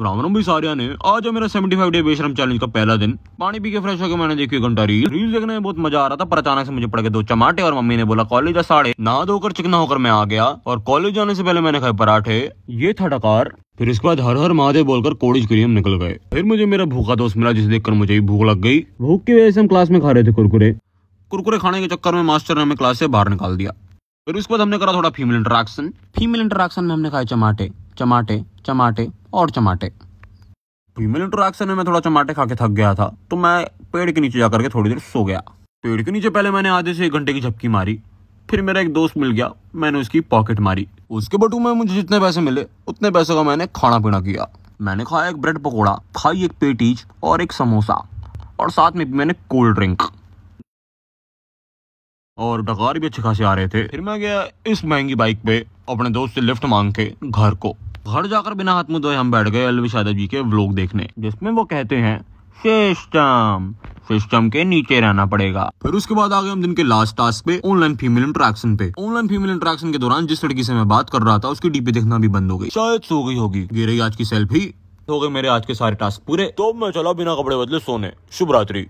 राम राम भाई ने आज मेरा फाइव डे बेशरम चैलेंज का पहला दिन पानी पी के फ्रेश होकर मैंने देखी घंटा रील रील देखने में बहुत मजा आ रहा था पर अचानक से मुझे पड़ के दो चमाटे और मम्मी ने बोला कॉलेज या साढ़े ना धोकर चिकना होकर मैं आ गया और कॉलेज जाने से पहले मैंने खाए पराठे ये था डकार फिर इसके बाद हर हर महादेव बोलकर कोड़ी के लिए हम निकल गए फिर मुझे मेरा भूखा दोस्त मिला जिसे देखकर मुझे भूख लग गई भूख की वजह से हम क्लास में खा रहे थे कुरकुरे कुरकुरे खाने के चक्कर में मास्टर ने हमें क्लास से बाहर निकाल दिया फिर उसके बाद हमने करा थोड़ा फीमेल इंटरक्शन फीमेल इंटरक्शन में हमने खाए चमाटे चमाटे चमाटे और चमाटे फीमेल इंटरक्शन में मैं थोड़ा चमाटे खा के थक गया था तो मैं पेड़ के नीचे जाकर के थोड़ी देर सो गया पेड़ के नीचे पहले मैंने आधे से एक घंटे की झपकी मारी फिर मेरा एक दोस्त मिल गया मैंने उसकी पॉकेट मारी उसके बटू में मुझे जितने पैसे मिले उतने पैसे का मैंने खाना पीना किया मैंने खाया एक ब्रेड पकौड़ा खाई एक पेटीज और एक समोसा और साथ में भी मैंने कोल्ड ड्रिंक और डकार भी अच्छे खासे आ रहे थे फिर मैं गया इस महंगी बाइक पे अपने दोस्त से लिफ्ट मांग के घर को घर जाकर बिना हाथ मुंह धोए हम बैठ गए अलविश शादा जी के व्लॉग देखने जिसमें वो कहते हैं सिस्टम सिस्टम के नीचे रहना पड़ेगा फिर उसके बाद आ गए हम दिन के लास्ट टास्क पे ऑनलाइन फीमेल इंट्रैक्शन पे ऑनलाइन फीमेल इंट्रैक्शन के दौरान जिस लड़की से मैं बात कर रहा था उसकी डीपी देखना भी बंद हो गई शायद सो गई होगी गिर आज की सेल्फी हो गए मेरे आज के सारे टास्क पूरे तो मैं चला बिना कपड़े बदले सोने शुभ रात्रि